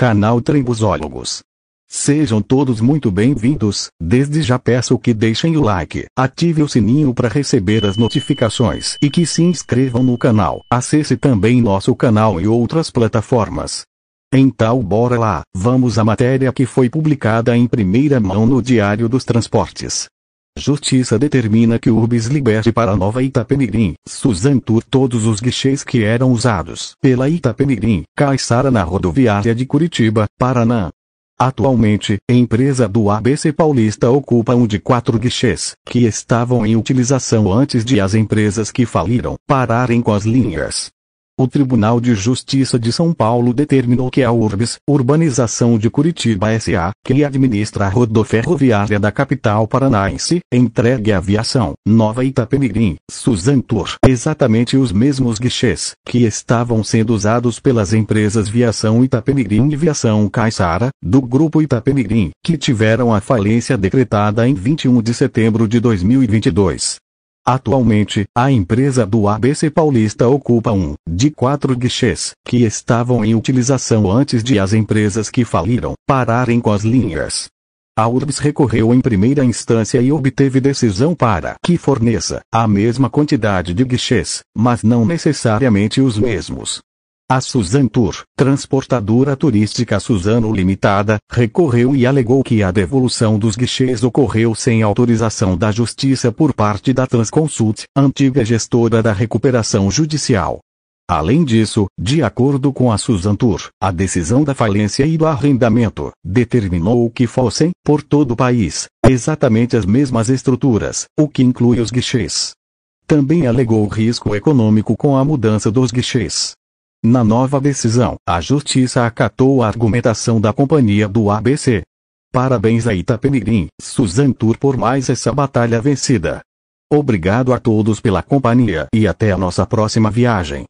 canal Tribuzólogos. Sejam todos muito bem-vindos, desde já peço que deixem o like, ative o sininho para receber as notificações e que se inscrevam no canal. Acesse também nosso canal e outras plataformas. Então bora lá, vamos à matéria que foi publicada em primeira mão no Diário dos Transportes. Justiça determina que Urbis liberte para a nova Itapemirim, tur todos os guichês que eram usados pela Itapemirim, Caixara na rodoviária de Curitiba, Paraná. Atualmente, empresa do ABC Paulista ocupa um de quatro guichês, que estavam em utilização antes de as empresas que faliram pararem com as linhas o Tribunal de Justiça de São Paulo determinou que a URBS, Urbanização de Curitiba S.A., que administra a rodoferroviária da capital paranaense, entregue a aviação Nova Itapemirim, Suzantur, exatamente os mesmos guichês que estavam sendo usados pelas empresas Viação Itapemirim e Viação Caixara do Grupo Itapemirim, que tiveram a falência decretada em 21 de setembro de 2022. Atualmente, a empresa do ABC Paulista ocupa um de quatro guichês que estavam em utilização antes de as empresas que faliram pararem com as linhas. A URBS recorreu em primeira instância e obteve decisão para que forneça a mesma quantidade de guichês, mas não necessariamente os mesmos. A Suzantur, transportadora turística Suzano Limitada, recorreu e alegou que a devolução dos guichês ocorreu sem autorização da Justiça por parte da Transconsult, antiga gestora da recuperação judicial. Além disso, de acordo com a Suzantur, a decisão da falência e do arrendamento determinou que fossem, por todo o país, exatamente as mesmas estruturas, o que inclui os guichês. Também alegou risco econômico com a mudança dos guichês. Na nova decisão, a justiça acatou a argumentação da companhia do ABC. Parabéns a Itapemirim, Tur por mais essa batalha vencida. Obrigado a todos pela companhia e até a nossa próxima viagem.